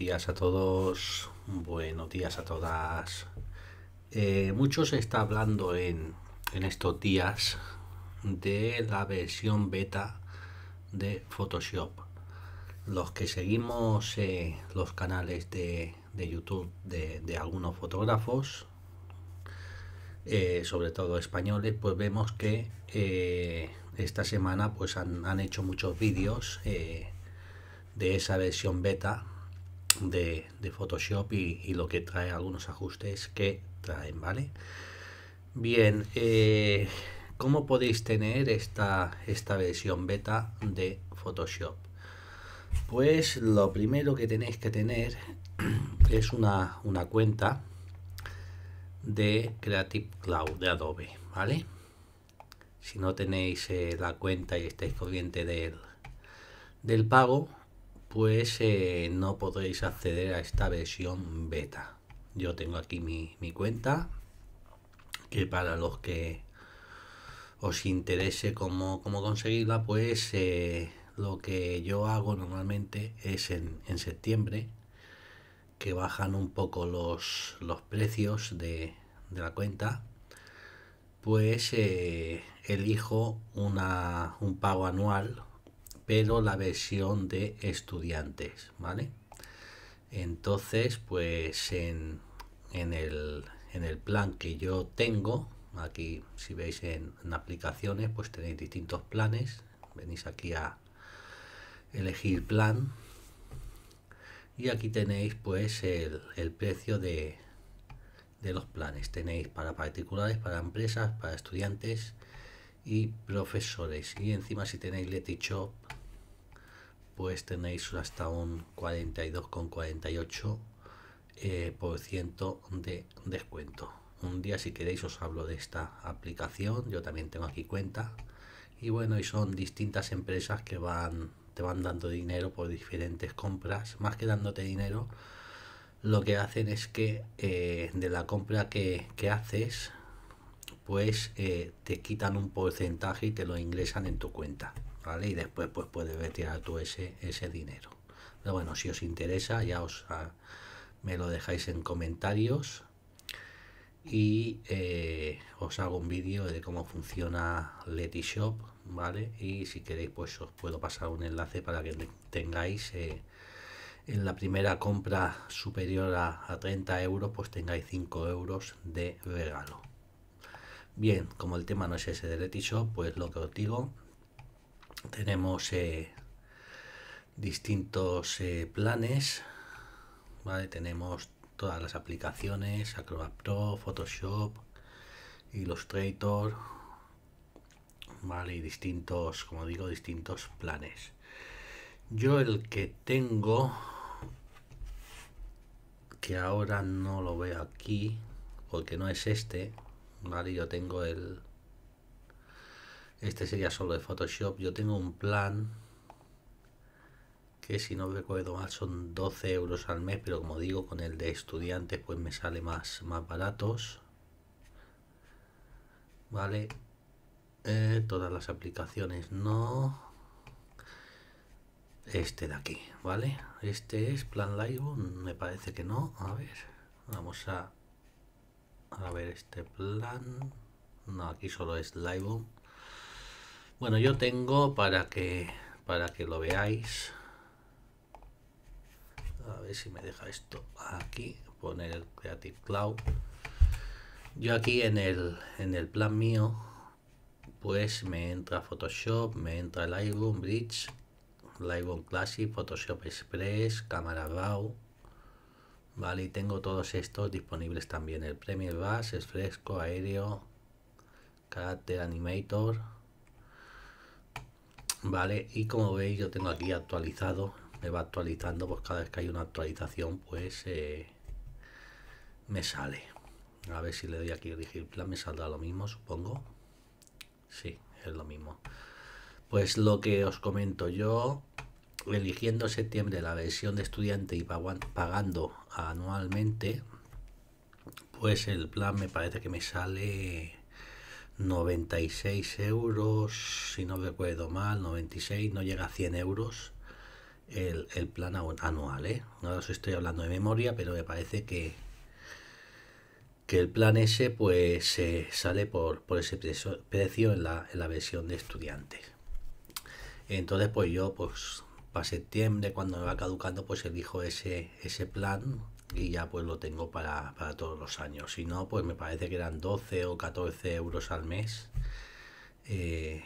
días a todos, buenos días a todas. Eh, mucho se está hablando en, estos días de la versión beta de Photoshop. Los que seguimos eh, los canales de, YouTube de, algunos fotógrafos, eh, sobre todo españoles, pues vemos que esta semana pues han, han hecho muchos vídeos de esa versión beta de, Photoshop y, lo que trae algunos ajustes que traen, ¿vale? Bien, como eh, ¿cómo podéis tener esta, esta versión beta de Photoshop? Pues lo primero que tenéis que tener es una, una cuenta de Creative Cloud de Adobe, ¿vale? Si no tenéis eh, la cuenta y estáis corriente del, del pago, pues eh, no podéis acceder a esta versión beta. Yo tengo aquí mi, cuenta, que para los que os interese cómo, conseguirla, pues eh, lo que yo hago normalmente es en, septiembre, que bajan un poco los, precios de, la cuenta, pues eh, elijo una, un pago anual pero la versión de estudiantes, ¿vale? Entonces, pues en, el, plan que yo tengo, aquí si veis en, aplicaciones, pues tenéis distintos planes, venís aquí a elegir plan y aquí tenéis pues el, el precio de, de los planes. Tenéis para particulares, para empresas, para estudiantes y profesores. Y encima si tenéis Leti Shop, pues tenéis hasta un 42,48% eh, por ciento de descuento. Un día si queréis os hablo de esta aplicación, yo también tengo aquí cuenta. Y bueno, y son distintas empresas que van, te van dando dinero por diferentes compras. Más que dándote dinero, lo que hacen es que eh, de la compra que, haces, pues eh, te quitan un porcentaje y te lo ingresan en tu cuenta. Y después pues puedes retirar tú ese, ese dinero. Pero bueno, si os interesa ya os ah, me lo dejáis en comentarios y eh, os hago un vídeo de cómo funciona Leti Shop, ¿vale? Y si queréis pues os puedo pasar un enlace para que tengáis... Eh, en la primera compra superior a, a, 30 euros, pues tengáis 5 euros de regalo. Bien, como el tema no es ese de Leti Shop, pues lo que os digo, tenemos eh, distintos eh, planes, ¿vale? Tenemos todas las aplicaciones, Acrobat Pro, Photoshop, Illustrator, ¿vale? Y distintos, como digo, distintos planes. Yo el que tengo, que ahora no lo veo aquí, porque no es este, ¿vale? Yo tengo el este sería solo de Photoshop. Yo tengo un plan que si no recuerdo mal son 12 euros al mes, pero como digo, con el de estudiantes pues me sale más, más baratos. Vale. Eh, todas las aplicaciones no. Este de aquí, ¿vale? Este es Plan Live, me parece que no. A ver, vamos a, a ver este plan. No, aquí solo es Live. Bueno, yo tengo para que para que lo veáis. A ver si me deja esto aquí, poner el Creative Cloud. Yo aquí en el en el plan mío pues me entra Photoshop, me entra Lightroom Bridge, Lightroom Classic, Photoshop Express, Camera Raw, Vale, y tengo todos estos disponibles también. El Premiere Bass, el Fresco, Aéreo, Character Animator. Vale, y como veis yo tengo aquí actualizado, me va actualizando, pues cada vez que hay una actualización pues eh, me sale. A ver si le doy aquí elegir plan, me saldrá lo mismo, supongo. Sí, es lo mismo. Pues lo que os comento yo, eligiendo septiembre la versión de estudiante y pagando anualmente, pues el plan me parece que me sale 96 euros, si no recuerdo mal, 96, no llega a 100 euros el, plan anual. ¿eh? Ahora os estoy hablando de memoria, pero me parece que, que el plan ese pues se sale por, ese precio, en, la, en la versión de estudiantes Entonces pues yo pues para septiembre cuando me va caducando pues elijo ese, ese plan y ya pues lo tengo para, todos los años. Si no, pues me parece que eran 12 o 14 euros al mes eh,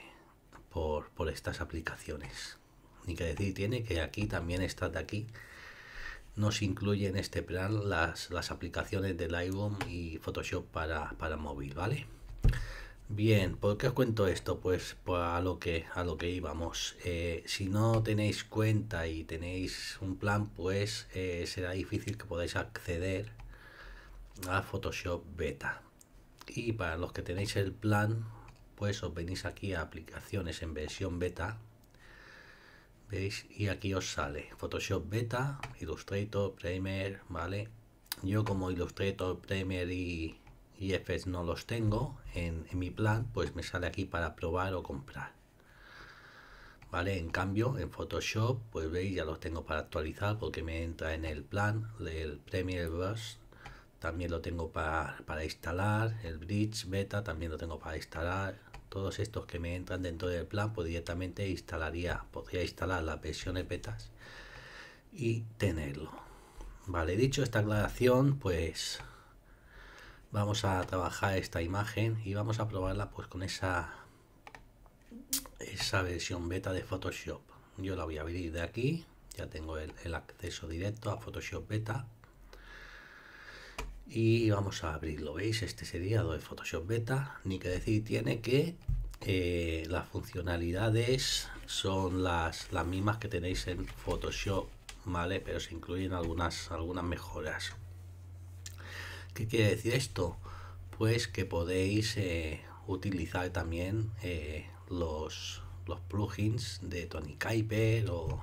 por, por, estas aplicaciones. Ni que decir tiene que aquí también está de aquí nos incluye en este plan las, las aplicaciones de Lightroom y Photoshop para, para móvil, ¿vale? Bien, ¿por qué os cuento esto? Pues, pues, a lo que a lo que íbamos. Eh, si no tenéis cuenta y tenéis un plan, pues eh, será difícil que podáis acceder a Photoshop Beta. Y para los que tenéis el plan, pues os venís aquí a aplicaciones en versión beta. ¿Veis? Y aquí os sale Photoshop Beta, Illustrator, Primer, ¿vale? Yo como Illustrator, Premier y IFs no los tengo en, mi plan, pues me sale aquí para probar o comprar. ¿Vale? En cambio, en Photoshop, pues veis, ya los tengo para actualizar porque me entra en el plan, del Premiere Bros. También lo tengo para, para instalar, el Bridge Beta también lo tengo para instalar. Todos estos que me entran dentro del plan, pues directamente instalaría, podría instalar las versiones betas y tenerlo. Vale, dicho esta aclaración, pues vamos a trabajar esta imagen y vamos a probarla pues con esa esa versión beta de Photoshop yo la voy a abrir de aquí ya tengo el, acceso directo a Photoshop beta y vamos a abrirlo veis este sería de Photoshop beta ni que decir tiene que eh, las funcionalidades son las, las mismas que tenéis en Photoshop vale pero se incluyen algunas algunas mejoras ¿Qué quiere decir esto? Pues que podéis eh, utilizar también eh, los, los plugins de Tony Kuiper o,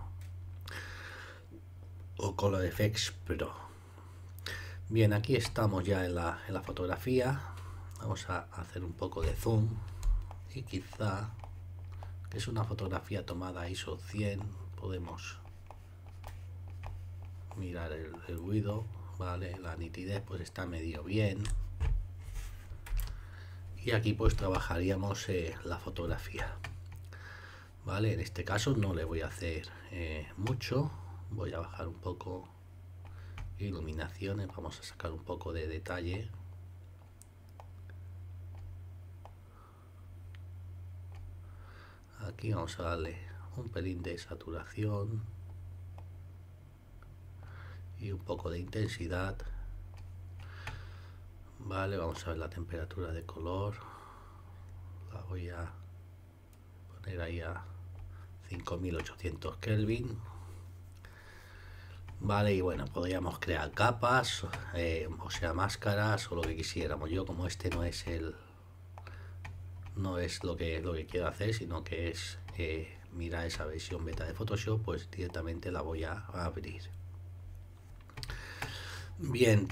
o Color Effects Pro. Bien, aquí estamos ya en la, fotografía. Vamos a hacer un poco de zoom y quizá que es una fotografía tomada ISO 100 podemos mirar el, el ruido vale la nitidez pues está medio bien y aquí pues trabajaríamos eh, la fotografía vale en este caso no le voy a hacer eh, mucho voy a bajar un poco iluminaciones vamos a sacar un poco de detalle aquí vamos a darle un pelín de saturación y un poco de intensidad vale vamos a ver la temperatura de color la voy a poner ahí a 5800 kelvin vale y bueno podríamos crear capas eh, o sea máscaras o lo que quisiéramos yo como este no es el no es lo que lo que quiero hacer sino que es eh, mirar mira esa versión beta de photoshop pues directamente la voy a abrir Bien,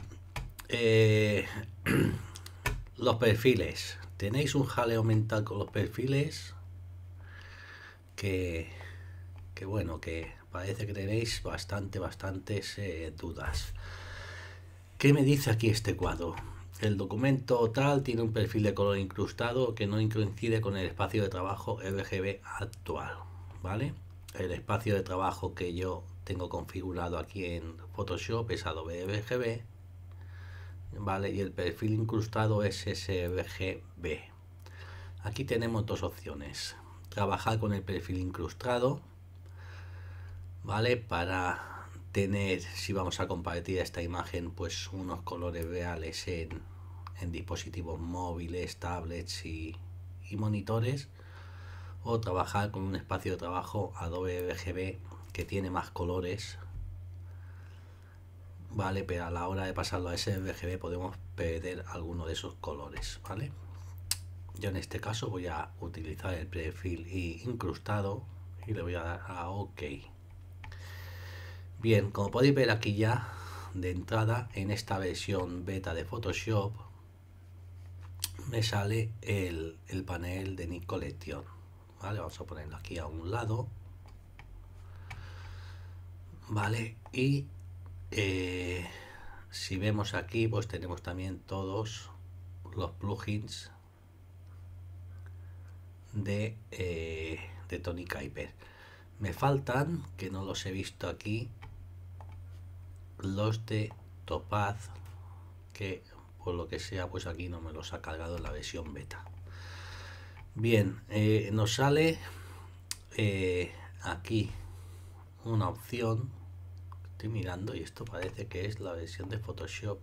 eh, los perfiles. ¿Tenéis un jaleo mental con los perfiles? Que, que bueno, que parece que tenéis bastante, bastantes eh, dudas. ¿Qué me dice aquí este cuadro? El documento tal tiene un perfil de color incrustado que no coincide con el espacio de trabajo RGB actual, ¿vale? El espacio de trabajo que yo tengo configurado aquí en Photoshop, es Adobe ¿vale? Y el perfil incrustado es SVGB. Aquí tenemos dos opciones, trabajar con el perfil incrustado, ¿vale? Para tener, si vamos a compartir esta imagen, pues unos colores reales en, dispositivos móviles, tablets y, monitores, o trabajar con un espacio de trabajo Adobe rgb que tiene más colores, ¿vale? Pero a la hora de pasarlo a SMBGB podemos perder alguno de esos colores, ¿vale? Yo en este caso voy a utilizar el perfil incrustado y le voy a dar a OK. Bien, como podéis ver aquí ya de entrada en esta versión beta de Photoshop me sale el, panel de Nick Collection. ¿vale? Vamos a ponerlo aquí a un lado vale y eh, si vemos aquí pues tenemos también todos los plugins eh, de, Tony Kuiper me faltan que no los he visto aquí los de Topaz que por lo que sea pues aquí no me los ha cargado la versión beta bien eh, nos sale aquí una opción Estoy mirando y esto parece que es la versión de Photoshop.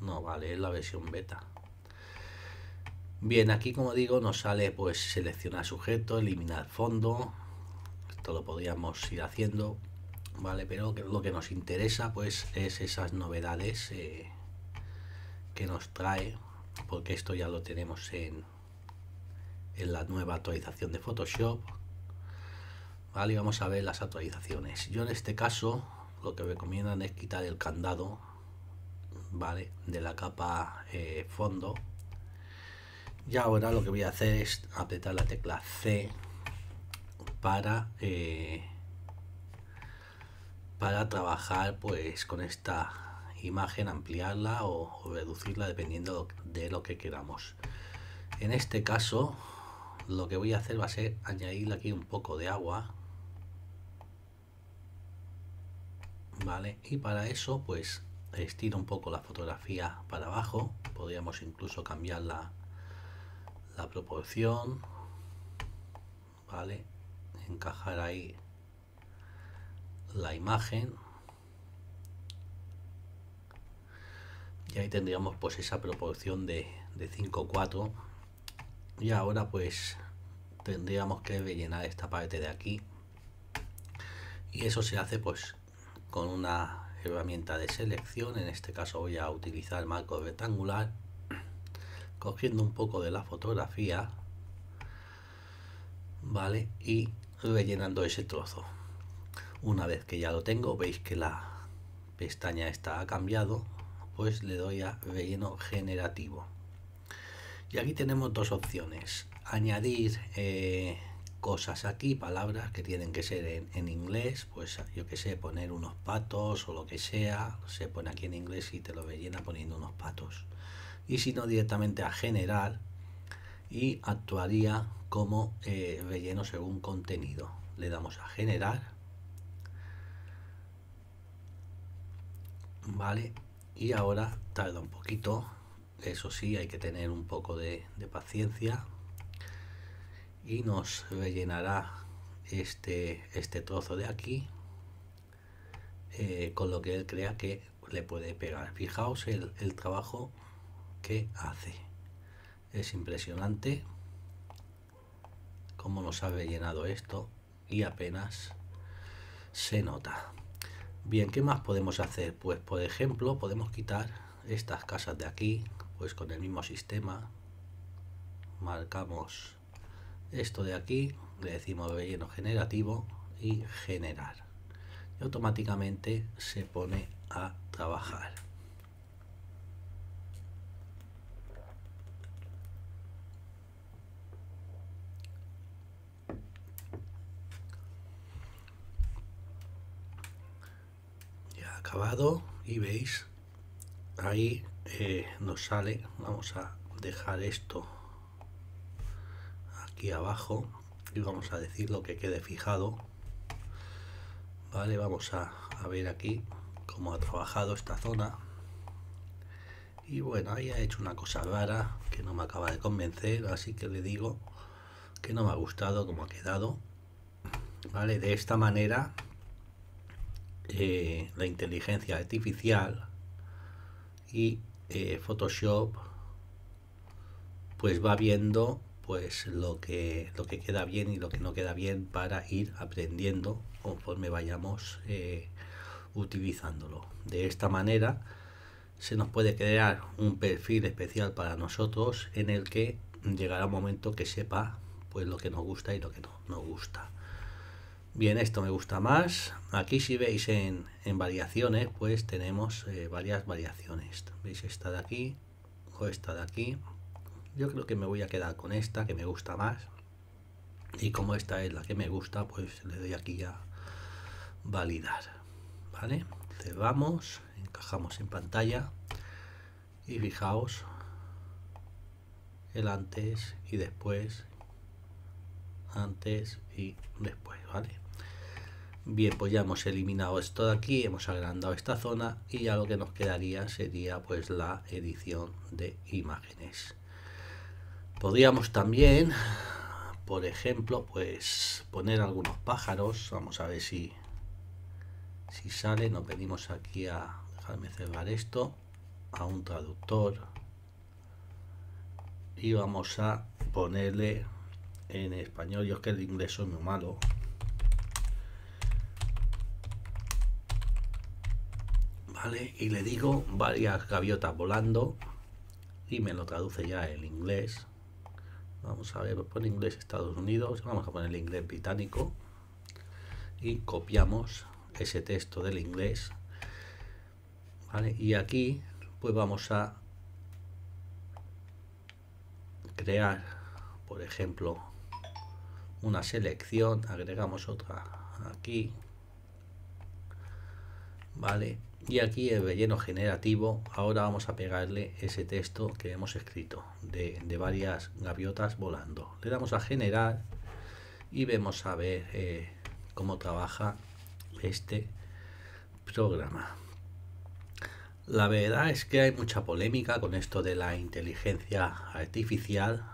No, vale, es la versión beta. Bien, aquí como digo nos sale pues seleccionar sujeto, eliminar fondo. Esto lo podríamos ir haciendo, ¿vale? Pero lo que nos interesa pues es esas novedades eh, que nos trae porque esto ya lo tenemos en, en la nueva actualización de Photoshop. Vale, vamos a ver las actualizaciones. Yo en este caso lo que recomiendan es quitar el candado, ¿vale? De la capa eh, fondo. Y ahora lo que voy a hacer es apretar la tecla C para, eh, para trabajar pues con esta imagen, ampliarla o, reducirla dependiendo de lo que queramos. En este caso, lo que voy a hacer va a ser añadirle aquí un poco de agua. Vale, y para eso pues estiro un poco la fotografía para abajo. Podríamos incluso cambiar la, la proporción. Vale, encajar ahí la imagen. y ahí tendríamos pues esa proporción de, de 5-4 y ahora pues tendríamos que rellenar esta parte de aquí y eso se hace pues con una herramienta de selección en este caso voy a utilizar marco rectangular cogiendo un poco de la fotografía vale y rellenando ese trozo una vez que ya lo tengo veis que la pestaña está cambiado pues le doy a relleno generativo. Y aquí tenemos dos opciones. Añadir eh, cosas aquí, palabras que tienen que ser en, inglés, pues yo que sé, poner unos patos o lo que sea, se pone aquí en inglés y te lo rellena poniendo unos patos. Y si no, directamente a generar y actuaría como eh, relleno según contenido. Le damos a generar. Vale, y ahora tarda un poquito eso sí hay que tener un poco de, paciencia y nos rellenará este, este trozo de aquí eh, con lo que él crea que le puede pegar fijaos el, el trabajo que hace es impresionante cómo nos ha rellenado esto y apenas se nota Bien, ¿qué más podemos hacer? Pues por ejemplo, podemos quitar estas casas de aquí, pues con el mismo sistema. Marcamos esto de aquí, le decimos relleno generativo y generar. Y automáticamente se pone a trabajar. acabado y veis ahí eh, nos sale vamos a dejar esto aquí abajo y vamos a decir lo que quede fijado vale vamos a, ver aquí cómo ha trabajado esta zona y bueno ahí ha hecho una cosa rara que no me acaba de convencer así que le digo que no me ha gustado como ha quedado vale de esta manera eh, la inteligencia artificial y eh, Photoshop pues va viendo pues lo que lo que queda bien y lo que no queda bien para ir aprendiendo conforme vayamos eh, utilizándolo de esta manera se nos puede crear un perfil especial para nosotros en el que llegará un momento que sepa pues lo que nos gusta y lo que no nos gusta Bien, esto me gusta más. Aquí si veis en, variaciones, pues tenemos eh, varias variaciones. ¿Veis esta de aquí o esta de aquí? Yo creo que me voy a quedar con esta, que me gusta más. Y como esta es la que me gusta, pues le doy aquí a validar. ¿Vale? Cerramos, encajamos en pantalla. Y fijaos el antes y después. Antes y después, ¿vale? Bien, pues ya hemos eliminado esto de aquí, hemos agrandado esta zona y ya lo que nos quedaría sería pues la edición de imágenes. Podríamos también, por ejemplo, pues poner algunos pájaros. Vamos a ver si, si sale. Nos venimos aquí a, dejarme cerrar esto, a un traductor. Y vamos a ponerle en español. Yo es que el inglés soy muy malo. Y le digo varias gaviotas volando y me lo traduce ya el inglés. Vamos a ver, pone inglés Estados Unidos, vamos a poner el inglés británico y copiamos ese texto del inglés. Y aquí pues vamos a crear, por ejemplo, una selección, agregamos otra aquí, ¿vale? y aquí el relleno generativo ahora vamos a pegarle ese texto que hemos escrito de, varias gaviotas volando le damos a generar y vemos a ver eh, cómo trabaja este programa la verdad es que hay mucha polémica con esto de la inteligencia artificial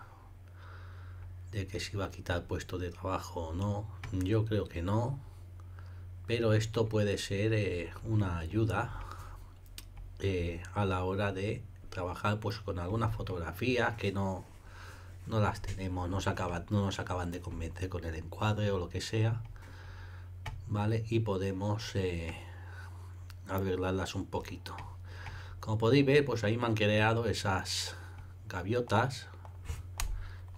de que si va a quitar puesto de trabajo o no yo creo que no pero esto puede ser eh, una ayuda eh, a la hora de trabajar pues con algunas fotografías que no, no las tenemos, no, no nos acaban de convencer con el encuadre o lo que sea, ¿vale? Y podemos eh, arreglarlas un poquito. Como podéis ver, pues ahí me han creado esas gaviotas.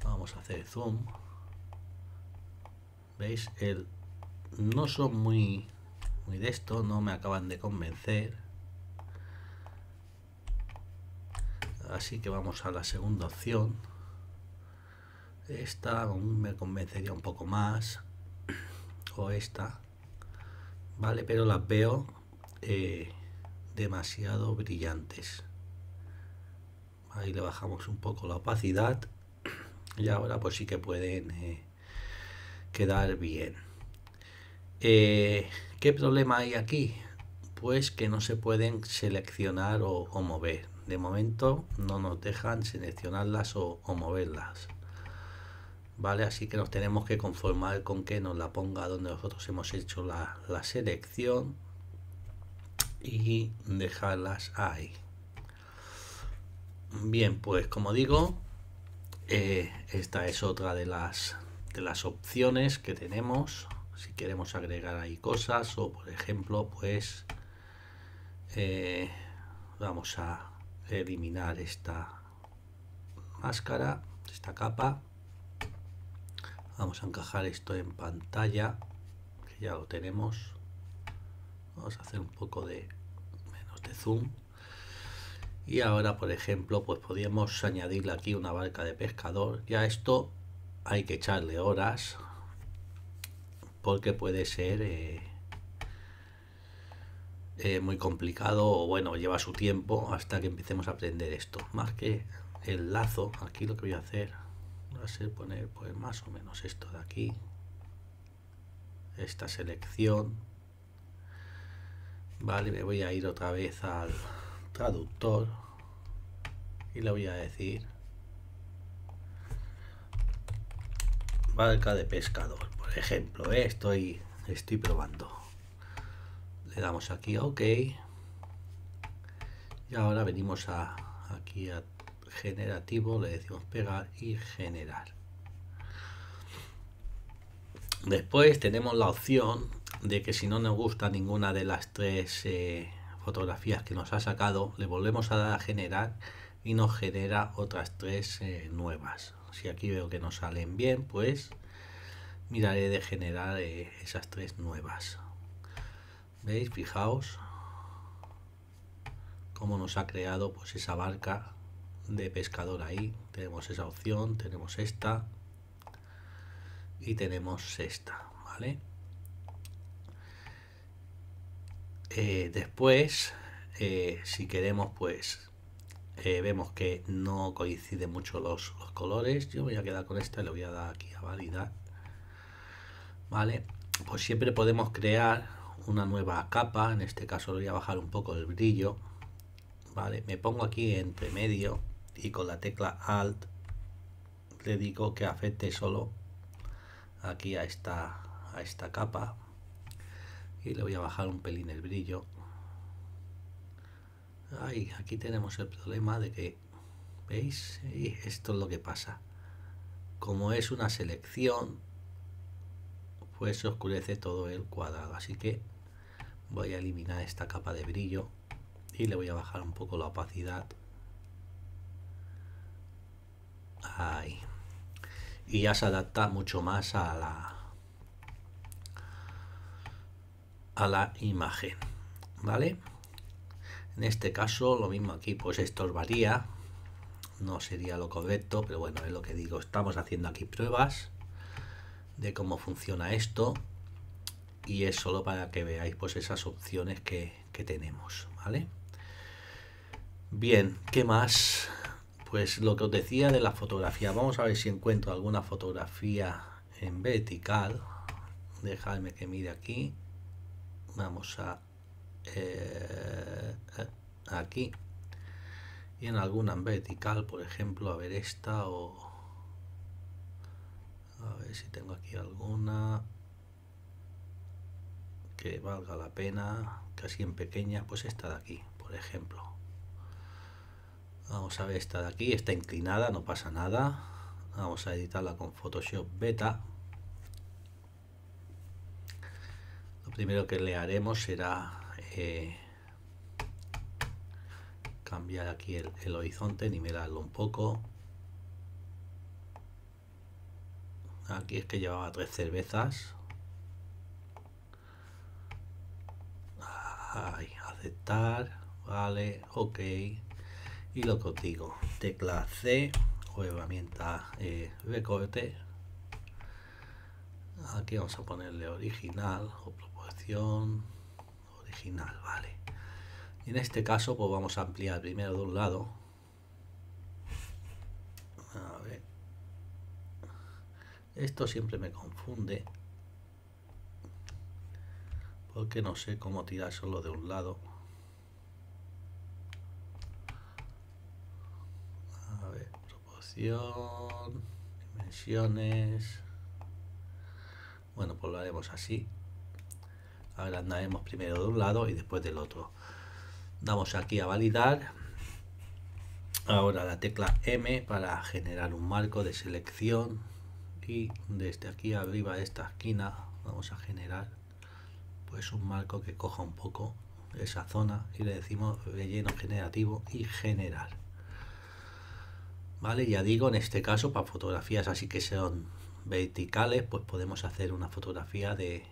Vamos a hacer zoom. ¿Veis? El no son muy, muy de esto, no me acaban de convencer. Así que vamos a la segunda opción. Esta me convencería un poco más. O esta. Vale, pero las veo eh, demasiado brillantes. Ahí le bajamos un poco la opacidad. Y ahora pues sí que pueden eh, quedar bien. Eh, ¿Qué problema hay aquí? Pues que no se pueden seleccionar o, mover. De momento no nos dejan seleccionarlas o, moverlas. ¿vale? Así que nos tenemos que conformar con que nos la ponga donde nosotros hemos hecho la, selección y dejarlas ahí. Bien, pues como digo, eh, esta es otra de de las opciones que tenemos si queremos agregar ahí cosas o por ejemplo pues eh, vamos a eliminar esta máscara esta capa vamos a encajar esto en pantalla que ya lo tenemos vamos a hacer un poco de menos de zoom y ahora por ejemplo pues podríamos añadirle aquí una barca de pescador ya esto hay que echarle horas porque puede ser eh, eh, muy complicado o bueno, lleva su tiempo hasta que empecemos a aprender esto. Más que el lazo, aquí lo que voy a hacer va a ser poner pues más o menos esto de aquí, esta selección. Vale, me voy a ir otra vez al traductor y le voy a decir barca de pescador ejemplo, ¿eh? estoy, estoy probando. Le damos aquí a OK. Y ahora venimos a, aquí a generativo, le decimos pegar y generar. Después tenemos la opción de que si no nos gusta ninguna de las tres eh, fotografías que nos ha sacado, le volvemos a dar a generar y nos genera otras tres eh, nuevas. Si aquí veo que nos salen bien, pues miraré de generar eh, esas tres nuevas. ¿Veis? Fijaos cómo nos ha creado pues esa barca de pescador ahí. Tenemos esa opción, tenemos esta y tenemos esta, ¿vale? Eh, después, eh, si queremos, pues vemos que no coinciden mucho los, los colores. Yo voy a quedar con esta y le voy a dar aquí a validar. ¿vale? Pues siempre podemos crear una nueva capa, en este caso voy a bajar un poco el brillo, ¿vale? Me pongo aquí entre medio y con la tecla Alt le digo que afecte solo aquí a esta, a esta capa y le voy a bajar un pelín el brillo. Ay, aquí tenemos el problema de que, ¿veis? Y esto es lo que pasa. Como es una selección, pues oscurece todo el cuadrado. Así que voy a eliminar esta capa de brillo y le voy a bajar un poco la opacidad. Ahí. Y ya se adapta mucho más a la, a la imagen. ¿Vale? En este caso, lo mismo aquí, pues esto varía. No sería lo correcto, pero bueno, es lo que digo. Estamos haciendo aquí pruebas de cómo funciona esto y es solo para que veáis pues esas opciones que, que tenemos, ¿vale? Bien, ¿qué más? Pues lo que os decía de la fotografía. Vamos a ver si encuentro alguna fotografía en vertical. Dejadme que mire aquí. Vamos a... Eh, eh, aquí. Y en alguna en vertical, por ejemplo, a ver esta o a ver si tengo aquí alguna que valga la pena, casi en pequeña, pues esta de aquí, por ejemplo. Vamos a ver esta de aquí, está inclinada, no pasa nada. Vamos a editarla con Photoshop Beta. Lo primero que le haremos será eh, cambiar aquí el, el horizonte, nivelarlo un poco. Aquí es que llevaba tres cervezas. aceptar. Vale, ok. Y lo que digo, tecla C o herramienta eh, recorte. Aquí vamos a ponerle original o proporción. Original, vale. en este caso, pues vamos a ampliar primero de un lado. Esto siempre me confunde porque no sé cómo tirar solo de un lado. A ver, proporción, dimensiones. Bueno, pues lo haremos así. ahora andaremos primero de un lado y después del otro. Damos aquí a validar. Ahora la tecla M para generar un marco de selección y desde este aquí arriba de esta esquina, vamos a generar pues un marco que coja un poco esa zona y le decimos relleno generativo y general. Vale, ya digo, en este caso para fotografías así que sean verticales, pues podemos hacer una fotografía de,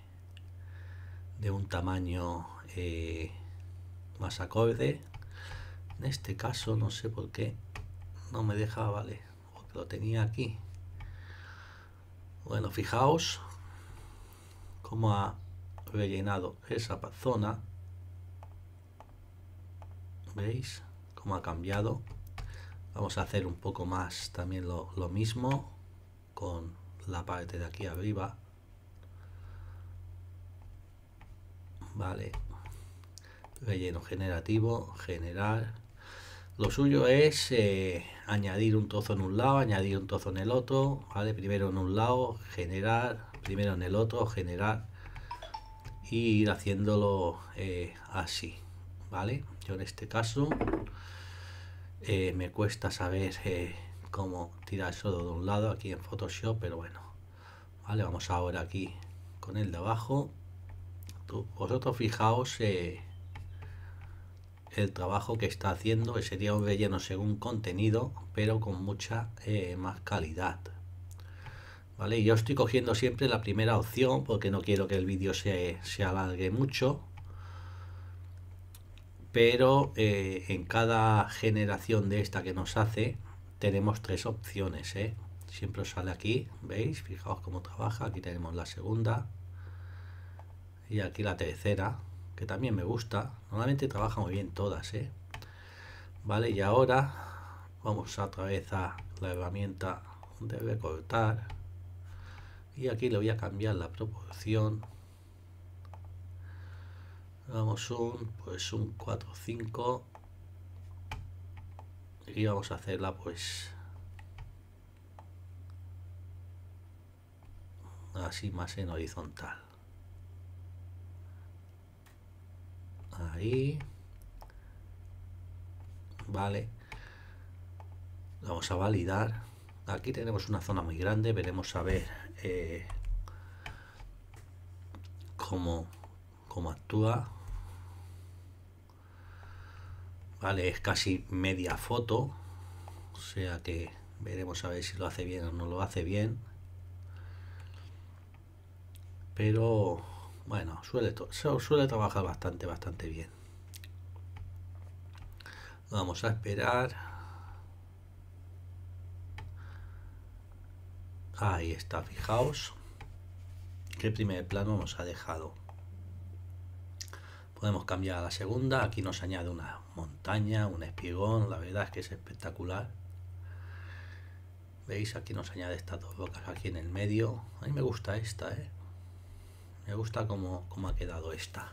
de un tamaño eh, más acorde. En este caso no sé por qué no me deja, vale, lo tenía aquí. Bueno, fijaos cómo ha rellenado esa zona. ¿Veis cómo ha cambiado? Vamos a hacer un poco más también lo, lo mismo con la parte de aquí arriba. Vale. Relleno generativo, generar. Lo suyo es eh, añadir un tozo en un lado, añadir un tozo en el otro, ¿vale? Primero en un lado, generar, primero en el otro, generar y ir haciéndolo eh, así, ¿vale? Yo en este caso eh, me cuesta saber cómo tirar eso de un lado aquí en Photoshop, pero bueno, ¿vale? Vamos ahora aquí con el de abajo. vosotros fijaos el trabajo que está haciendo, que sería un relleno según contenido, pero con mucha eh, más calidad. ¿Vale? Yo estoy cogiendo siempre la primera opción porque no quiero que el vídeo se, alargue mucho. Pero eh, en cada generación de esta que nos hace tenemos tres opciones. ¿eh? Siempre sale aquí, ¿veis? Fijaos cómo trabaja. Aquí tenemos la segunda y aquí la tercera que también me gusta. Normalmente trabaja muy bien todas, ¿eh? Vale, y ahora vamos a vez a la herramienta de recortar. Y aquí le voy a cambiar la proporción. Vamos un, pues un 4, 5. Y vamos a hacerla pues así más en horizontal. Ahí. Vale. Vamos a validar. Aquí tenemos una zona muy grande. Veremos a ver eh, cómo, cómo actúa. Vale, es casi media foto. O sea que veremos a ver si lo hace bien o no lo hace bien. Pero bueno, suele, suele trabajar bastante, bastante bien. Vamos a esperar. Ahí está, fijaos qué primer plano nos ha dejado. Podemos cambiar a la segunda. Aquí nos añade una montaña, un espigón. La verdad es que es espectacular. ¿Veis? Aquí nos añade estas dos bocas aquí en el medio. A mí me gusta esta, ¿eh? Me gusta cómo, ha quedado esta.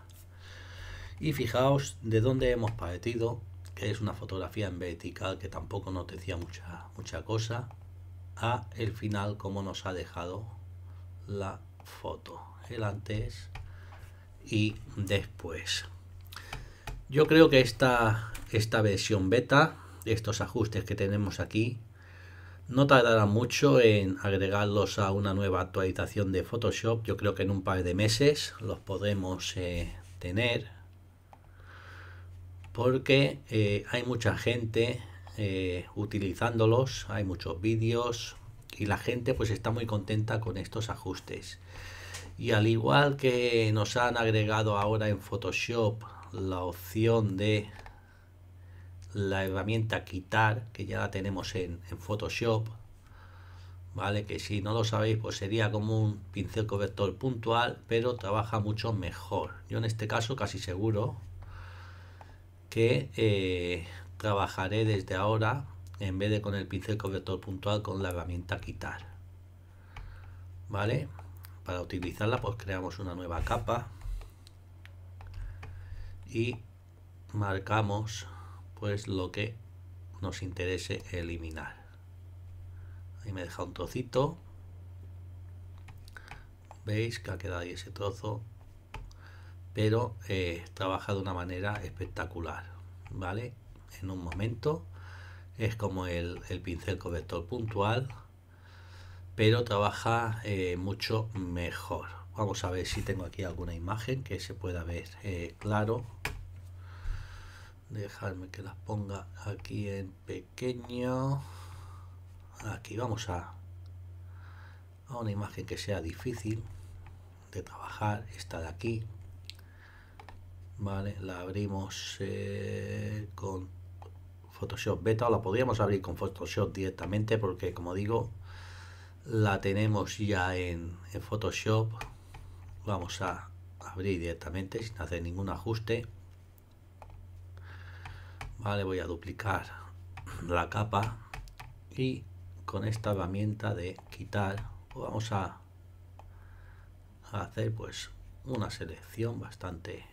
Y fijaos de dónde hemos partido, que es una fotografía en vertical que tampoco nos decía mucha, mucha cosa, a el final como nos ha dejado la foto, el antes y después. Yo creo que esta, esta versión beta, estos ajustes que tenemos aquí, no tardará mucho en agregarlos a una nueva actualización de Photoshop. Yo creo que en un par de meses los podemos eh, tener. Porque eh, hay mucha gente eh, utilizándolos, hay muchos vídeos y la gente pues está muy contenta con estos ajustes. Y al igual que nos han agregado ahora en Photoshop la opción de la herramienta quitar, que ya la tenemos en, Photoshop, ¿vale? Que si no lo sabéis, pues sería como un pincel corrector puntual, pero trabaja mucho mejor. Yo en este caso casi seguro que eh, trabajaré desde ahora, en vez de con el pincel corrector puntual, con la herramienta quitar. ¿Vale? Para utilizarla, pues creamos una nueva capa y marcamos pues lo que nos interese eliminar. Ahí me deja un trocito. Veis que ha quedado ahí ese trozo. Pero eh, trabaja de una manera espectacular. ¿Vale? En un momento. Es como el, el pincel corrector puntual. Pero trabaja eh, mucho mejor. Vamos a ver si tengo aquí alguna imagen que se pueda ver eh, claro. Dejarme que las ponga aquí en pequeño. Aquí vamos a, a una imagen que sea difícil de trabajar. Esta de aquí. Vale, la abrimos eh, con Photoshop Beta. O la podríamos abrir con Photoshop directamente porque, como digo, la tenemos ya en, en Photoshop. Vamos a abrir directamente sin hacer ningún ajuste. Vale, voy a duplicar la capa y con esta herramienta de quitar pues vamos a hacer pues una selección bastante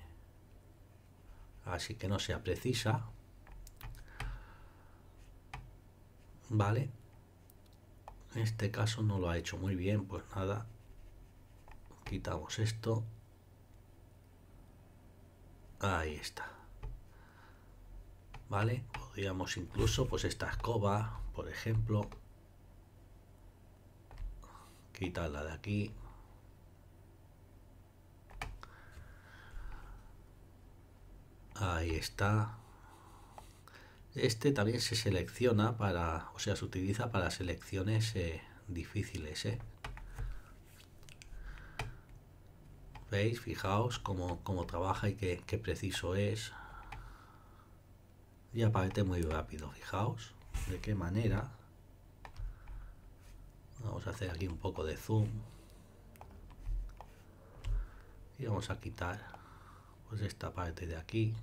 así que no sea precisa vale en este caso no lo ha hecho muy bien pues nada quitamos esto ahí está ¿vale? Podríamos incluso, pues esta escoba, por ejemplo, quitarla de aquí. Ahí está. Este también se selecciona para, o sea, se utiliza para selecciones eh, difíciles, ¿eh? ¿Veis? Fijaos cómo, trabaja y qué, qué preciso es y aparece muy rápido. Fijaos de qué manera. Vamos a hacer aquí un poco de zoom. Y vamos a quitar pues esta parte de aquí.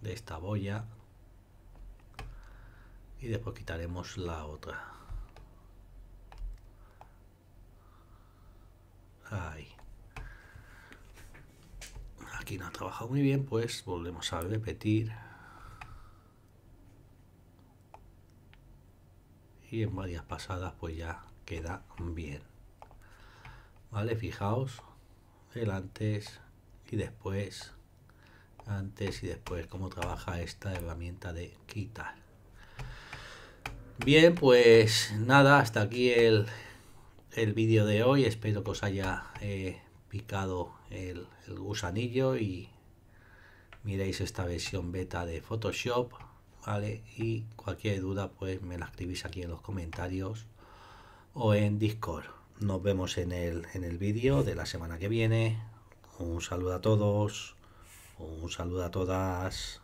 De esta boya. Y después quitaremos la otra. Ahí aquí no ha trabajado muy bien, pues volvemos a repetir. Y en varias pasadas pues ya queda bien. ¿Vale? Fijaos, el antes y después, antes y después, cómo trabaja esta herramienta de quitar. Bien, pues nada, hasta aquí el, el vídeo de hoy. Espero que os haya eh, picado el, gusanillo y miréis esta versión beta de Photoshop, ¿vale? Y cualquier duda pues me la escribís aquí en los comentarios o en Discord. Nos vemos en el, en el vídeo de la semana que viene. Un saludo a todos. Un saludo a todas.